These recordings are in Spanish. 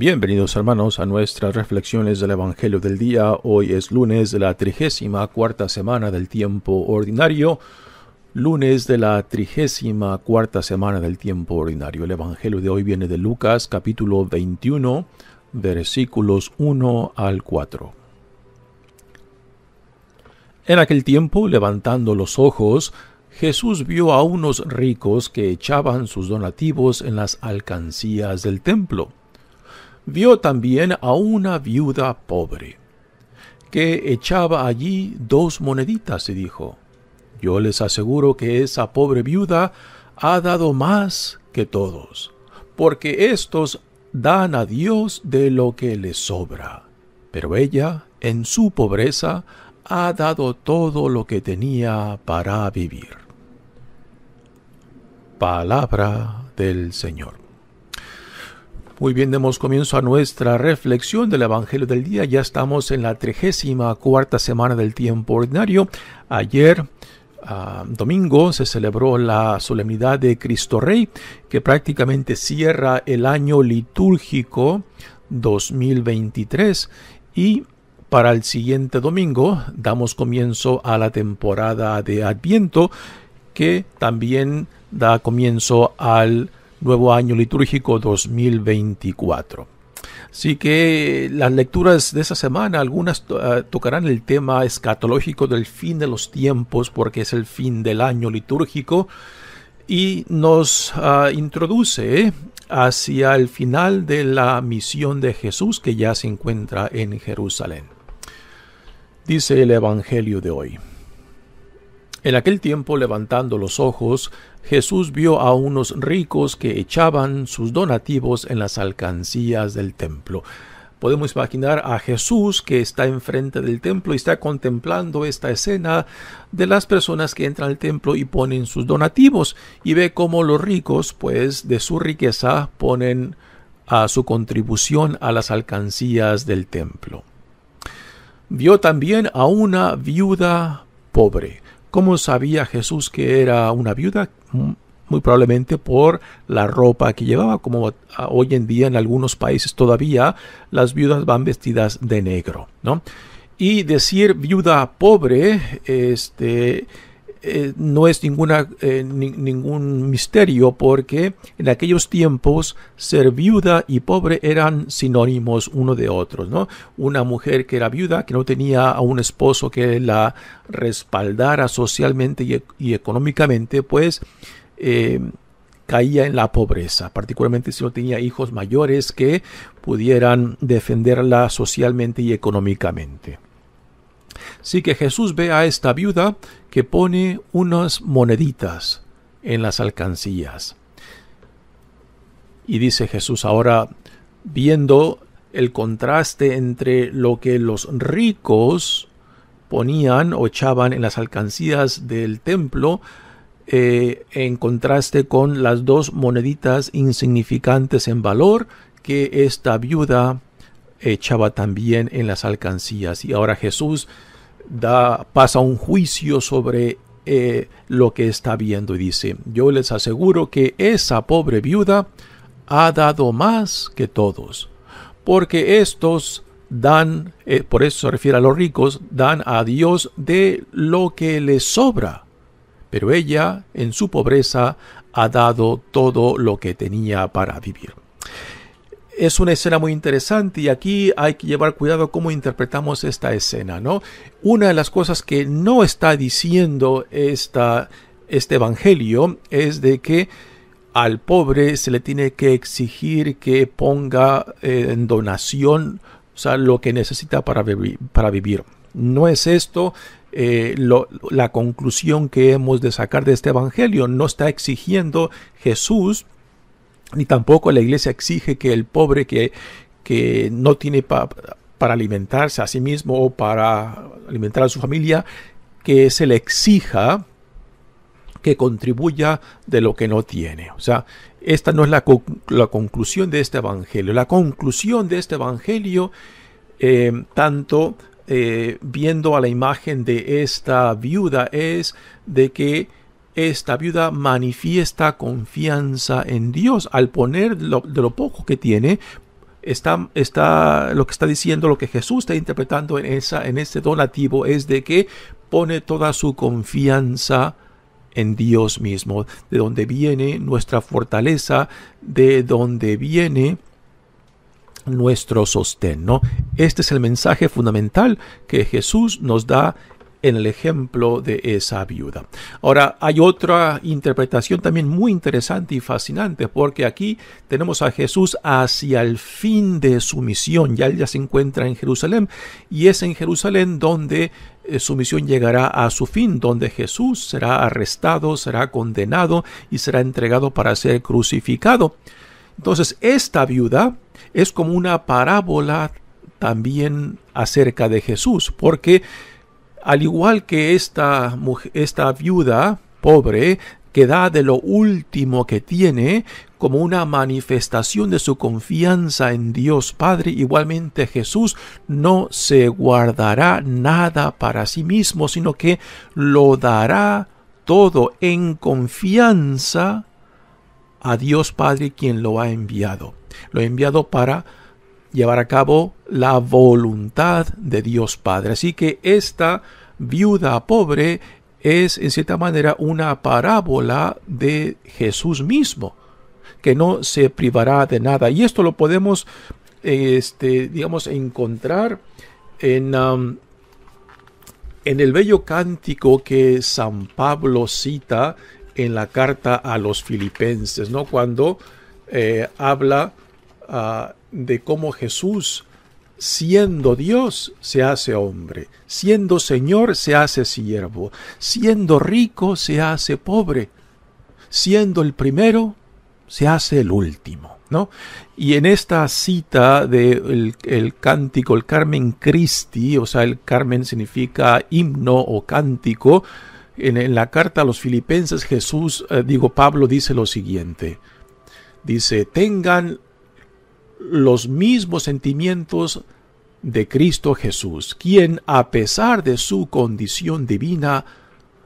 Bienvenidos hermanos a nuestras reflexiones del Evangelio del Día. Hoy es lunes de la trigésima cuarta semana del tiempo ordinario. Lunes de la trigésima cuarta semana del tiempo ordinario. El Evangelio de hoy viene de Lucas capítulo 21 versículos 1 al 4. En aquel tiempo, levantando los ojos, Jesús vio a unos ricos que echaban sus donativos en las alcancías del templo vio también a una viuda pobre, que echaba allí dos moneditas y dijo, Yo les aseguro que esa pobre viuda ha dado más que todos, porque éstos dan a Dios de lo que les sobra. Pero ella, en su pobreza, ha dado todo lo que tenía para vivir. Palabra del Señor. Muy bien, demos comienzo a nuestra reflexión del Evangelio del día. Ya estamos en la 34 cuarta semana del tiempo ordinario. Ayer, ah, domingo, se celebró la solemnidad de Cristo Rey, que prácticamente cierra el año litúrgico 2023 y para el siguiente domingo damos comienzo a la temporada de Adviento que también da comienzo al nuevo año litúrgico 2024. Así que las lecturas de esa semana, algunas eh, tocarán el tema escatológico del fin de los tiempos, porque es el fin del año litúrgico, y nos ah, introduce eh, hacia el final de la misión de Jesús que ya se encuentra en Jerusalén. Dice el Evangelio de hoy. En aquel tiempo, levantando los ojos, Jesús vio a unos ricos que echaban sus donativos en las alcancías del templo. Podemos imaginar a Jesús que está enfrente del templo y está contemplando esta escena de las personas que entran al templo y ponen sus donativos y ve cómo los ricos, pues, de su riqueza ponen a su contribución a las alcancías del templo. Vio también a una viuda pobre ¿Cómo sabía Jesús que era una viuda? Mm, muy probablemente por la ropa que llevaba, como hoy en día en algunos países todavía las viudas van vestidas de negro, ¿no? Y decir viuda pobre, este, eh, no es ninguna, eh, ningún misterio porque en aquellos tiempos ser viuda y pobre eran sinónimos uno de otro. ¿no? Una mujer que era viuda, que no tenía a un esposo que la respaldara socialmente y, y económicamente, pues eh, caía en la pobreza, particularmente si no tenía hijos mayores que pudieran defenderla socialmente y económicamente. Sí que Jesús ve a esta viuda que pone unas moneditas en las alcancías. Y dice Jesús ahora, viendo el contraste entre lo que los ricos ponían o echaban en las alcancías del templo, eh, en contraste con las dos moneditas insignificantes en valor que esta viuda echaba también en las alcancías. Y ahora Jesús pasa un juicio sobre eh, lo que está viendo y dice, yo les aseguro que esa pobre viuda ha dado más que todos, porque estos dan, eh, por eso se refiere a los ricos, dan a Dios de lo que les sobra, pero ella en su pobreza ha dado todo lo que tenía para vivir es una escena muy interesante y aquí hay que llevar cuidado cómo interpretamos esta escena, ¿no? Una de las cosas que no está diciendo este evangelio es de que al pobre se le tiene que exigir que ponga eh, en donación o sea, lo que necesita para, vivir, para vivir. No es esto eh, la conclusión que hemos de sacar de este Evangelio. No está exigiendo Jesús ni tampoco la iglesia exige que el pobre que, que no tiene para alimentarse a sí mismo o para alimentar a su familia, que se le exija que contribuya de lo que no tiene. O sea, esta no es la, conclusión de este Evangelio. La conclusión de este Evangelio, eh, tanto eh, viendo a la imagen de esta viuda, es de que esta viuda manifiesta confianza en Dios al poner de lo poco que tiene. Está, está, lo que está diciendo, lo que Jesús está interpretando en, esa, en ese donativo es de que pone toda su confianza en Dios mismo, de donde viene nuestra fortaleza, de donde viene nuestro sostén. ¿no? Este es el mensaje fundamental que Jesús nos da en el ejemplo de esa viuda. Ahora, hay otra interpretación también muy interesante y fascinante, porque aquí tenemos a Jesús hacia el fin de su misión. Ya él ya se encuentra en Jerusalén, y es en Jerusalén donde eh, su misión llegará a su fin, donde Jesús será arrestado, será condenado y será entregado para ser crucificado. Entonces, esta viuda es como una parábola también acerca de Jesús, porque al igual que esta, viuda pobre que da de lo último que tiene como una manifestación de su confianza en Dios Padre, igualmente Jesús no se guardará nada para sí mismo, sino que lo dará todo en confianza a Dios Padre quien lo ha enviado. Lo ha enviado para llevar a cabo la voluntad de Dios Padre. Así que esta viuda pobre es en cierta manera una parábola de Jesús mismo, que no se privará de nada. Y esto lo podemos, este, digamos, encontrar en, um, en el bello cántico que San Pablo cita en la carta a los filipenses, ¿no? Cuando eh, habla ah, de cómo Jesús, siendo Dios, se hace hombre, siendo Señor, se hace siervo, siendo rico, se hace pobre, siendo el primero, se hace el último. ¿No? Y en esta cita del de el cántico, el Carmen Christi, o sea, el Carmen significa himno o cántico, en, la carta a los filipenses Jesús, eh, digo Pablo, dice lo siguiente, dice, tengan los mismos sentimientos de Cristo Jesús, quien a pesar de su condición divina,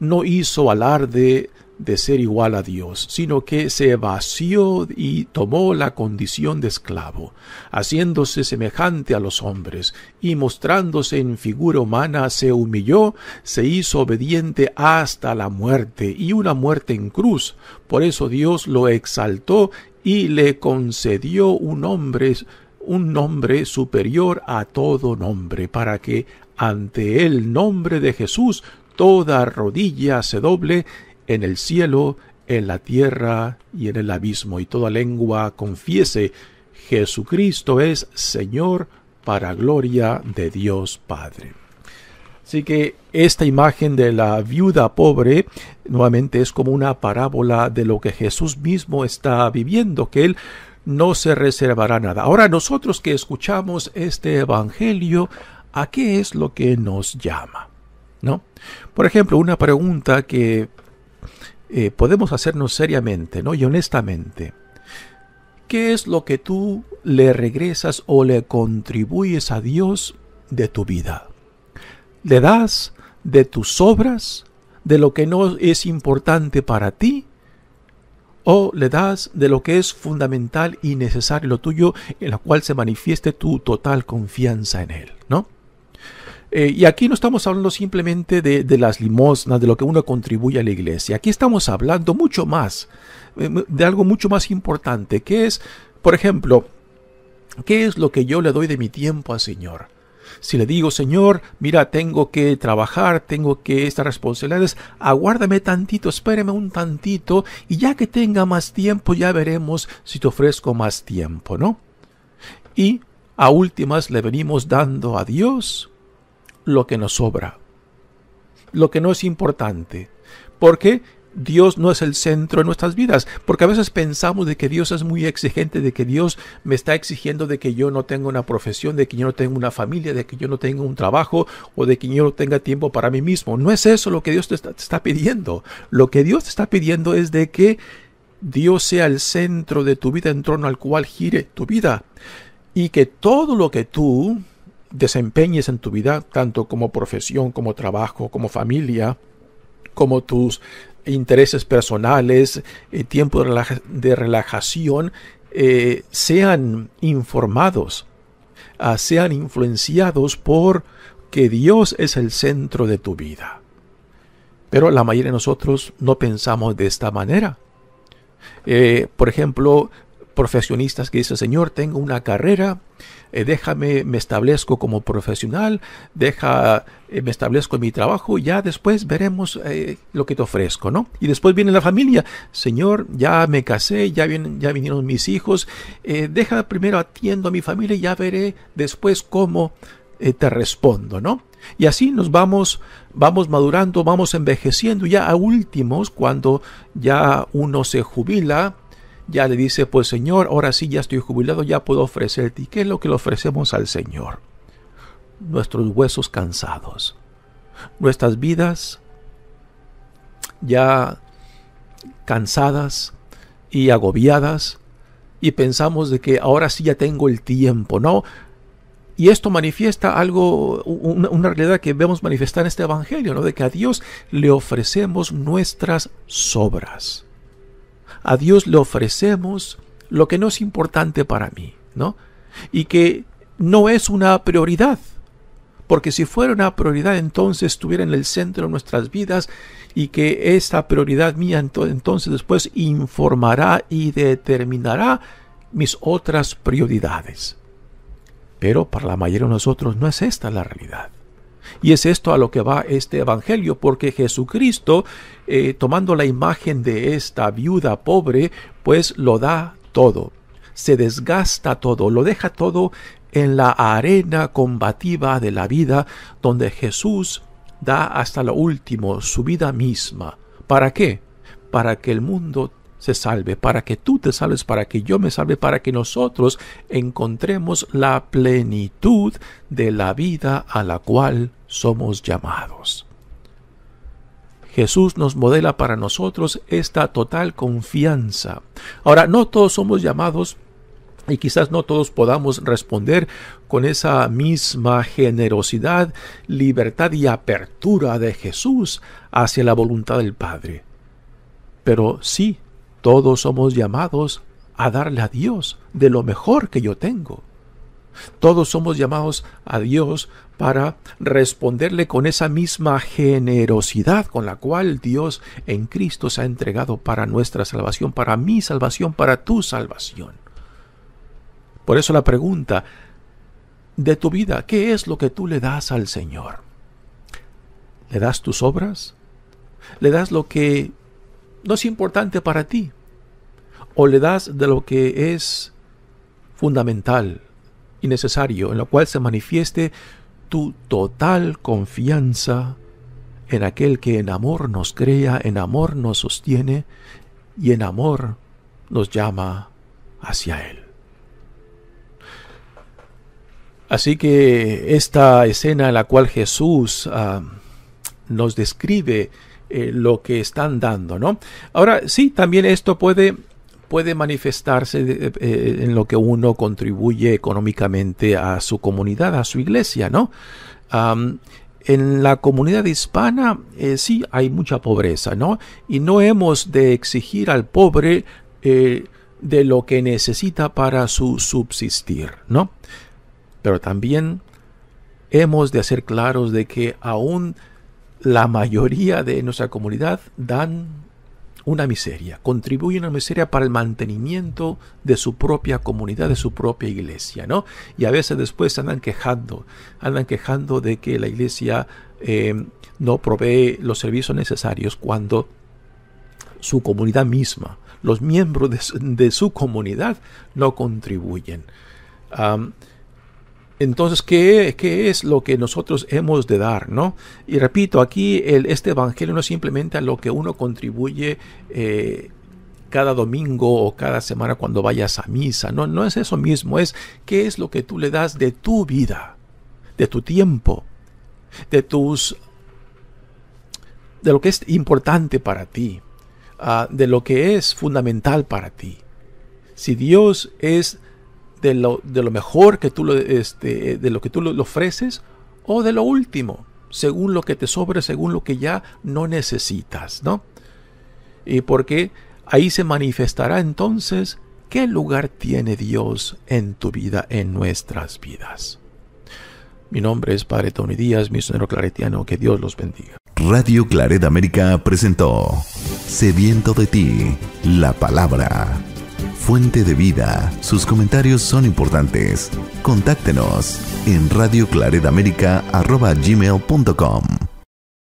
no hizo alarde de ser igual a Dios, sino que se vació y tomó la condición de esclavo, haciéndose semejante a los hombres, y mostrándose en figura humana, se humilló, se hizo obediente hasta la muerte, y una muerte en cruz. Por eso Dios lo exaltó y le concedió un un nombre superior a todo nombre, para que ante el nombre de Jesús toda rodilla se doble en el cielo, en la tierra y en el abismo, y toda lengua confiese Jesucristo es Señor para gloria de Dios Padre. Así que esta imagen de la viuda pobre nuevamente es como una parábola de lo que Jesús mismo está viviendo, que él no se reservará nada. Ahora nosotros que escuchamos este Evangelio, ¿a qué es lo que nos llama? ¿No? Por ejemplo, una pregunta que eh, podemos hacernos seriamente ¿no? y honestamente. ¿Qué es lo que tú le regresas o le contribuyes a Dios de tu vida? le das de tus obras, de lo que no es importante para ti, o le das de lo que es fundamental y necesario lo tuyo, en la cual se manifieste tu total confianza en Él, ¿no? Eh, y aquí no estamos hablando simplemente de, de, las limosnas, de lo que uno contribuye a la iglesia. Aquí estamos hablando mucho más, eh, de algo mucho más importante, que es, por ejemplo, ¿qué es lo que yo le doy de mi tiempo al Señor? Si le digo, Señor, mira, tengo que trabajar, tengo que estas responsabilidades, aguárdame tantito, espéreme un tantito, y ya que tenga más tiempo, ya veremos si te ofrezco más tiempo, ¿no? Y a últimas le venimos dando a Dios lo que nos sobra, lo que no es importante, porque Dios no es el centro de nuestras vidas, porque a veces pensamos de que Dios es muy exigente, de que Dios me está exigiendo de que yo no tenga una profesión, de que yo no tenga una familia, de que yo no tenga un trabajo o de que yo no tenga tiempo para mí mismo. No es eso lo que Dios te está, pidiendo. Lo que Dios te está pidiendo es de que Dios sea el centro de tu vida en torno al cual gire tu vida y que todo lo que tú desempeñes en tu vida, tanto como profesión, como trabajo, como familia, como tus intereses personales, eh, tiempo de, relajación, eh, sean informados, ah, sean influenciados por que Dios es el centro de tu vida. Pero la mayoría de nosotros no pensamos de esta manera. Eh, por ejemplo, profesionistas que dicen, Señor, tengo una carrera, eh, déjame, me establezco como profesional, deja, eh, me establezco en mi trabajo, ya después veremos eh, lo que te ofrezco, ¿no? Y después viene la familia, Señor, ya me casé, ya, ya vinieron mis hijos, deja primero atiendo a mi familia y ya veré después cómo te respondo, ¿no? Y así nos vamos, vamos madurando, vamos envejeciendo, ya a últimos, cuando ya uno se jubila, ya le dice, pues Señor, ahora sí ya estoy jubilado, ya puedo ofrecerte. ¿Y qué es lo que le ofrecemos al Señor? Nuestros huesos cansados, nuestras vidas ya cansadas y agobiadas y pensamos de que ahora sí ya tengo el tiempo, ¿no? Y esto manifiesta algo, una, realidad que vemos manifestar en este Evangelio, ¿no? De que a Dios le ofrecemos nuestras sobras a Dios le ofrecemos lo que no es importante para mí, ¿no? Y que no es una prioridad. Porque si fuera una prioridad, entonces estuviera en el centro de nuestras vidas y que esta prioridad mía entonces después informará y determinará mis otras prioridades. Pero para la mayoría de nosotros no es esta la realidad. Y es esto a lo que va este Evangelio, porque Jesucristo, eh, tomando la imagen de esta viuda pobre, pues lo da todo, se desgasta todo, lo deja todo en la arena combativa de la vida, donde Jesús da hasta lo último su vida misma. ¿Para qué? Para que el mundo se salve, para que tú te salves, para que yo me salve, para que nosotros encontremos la plenitud de la vida a la cual somos llamados. Jesús nos modela para nosotros esta total confianza. Ahora, no todos somos llamados y quizás no todos podamos responder con esa misma generosidad, libertad y apertura de Jesús hacia la voluntad del Padre. Pero sí, todos somos llamados a darle a Dios de lo mejor que yo tengo. Todos somos llamados a Dios para responderle con esa misma generosidad con la cual Dios en Cristo se ha entregado para nuestra salvación, para mi salvación, para tu salvación. Por eso la pregunta de tu vida, ¿qué es lo que tú le das al Señor? ¿Le das tus obras? ¿Le das lo que no es importante para ti? ¿O le das de lo que es fundamental necesario en lo cual se manifieste tu total confianza en aquel que en amor nos crea, en amor nos sostiene y en amor nos llama hacia Él. Así que esta escena en la cual Jesús ah, nos describe eh, lo que están dando, ¿no? Ahora sí, también esto puede puede manifestarse eh, eh, en lo que uno contribuye económicamente a su comunidad, a su iglesia, ¿no? en la comunidad hispana eh, sí hay mucha pobreza, ¿no? Y no hemos de exigir al pobre de lo que necesita para su subsistir, ¿no? Pero también hemos de hacer claros de que aún la mayoría de nuestra comunidad dan una miseria, contribuye una miseria para el mantenimiento de su propia comunidad, de su propia iglesia, ¿no? Y a veces después andan quejando, andan quejando de que la iglesia eh, no provee los servicios necesarios cuando su comunidad misma, los miembros de su, comunidad no contribuyen. Entonces, ¿qué, ¿qué, es lo que nosotros hemos de dar? ¿no? Y repito, aquí el, este Evangelio no es simplemente a lo que uno contribuye eh, cada domingo o cada semana cuando vayas a misa. No, no es eso mismo, es qué es lo que tú le das de tu vida, de tu tiempo, de tus de lo que es importante para ti, ah, de lo que es fundamental para ti. Si Dios es de lo, mejor que tú, lo, este, de lo, que tú lo, ofreces o de lo último, según lo que te sobra, según lo que ya no necesitas, ¿no? Y porque ahí se manifestará entonces qué lugar tiene Dios en tu vida, en nuestras vidas. Mi nombre es Padre Tony Díaz, misionero claretiano, que Dios los bendiga. Radio Claret América presentó Sediento de ti, la palabra fuente de vida. Sus comentarios son importantes. Contáctenos en radioclaredamérica.com.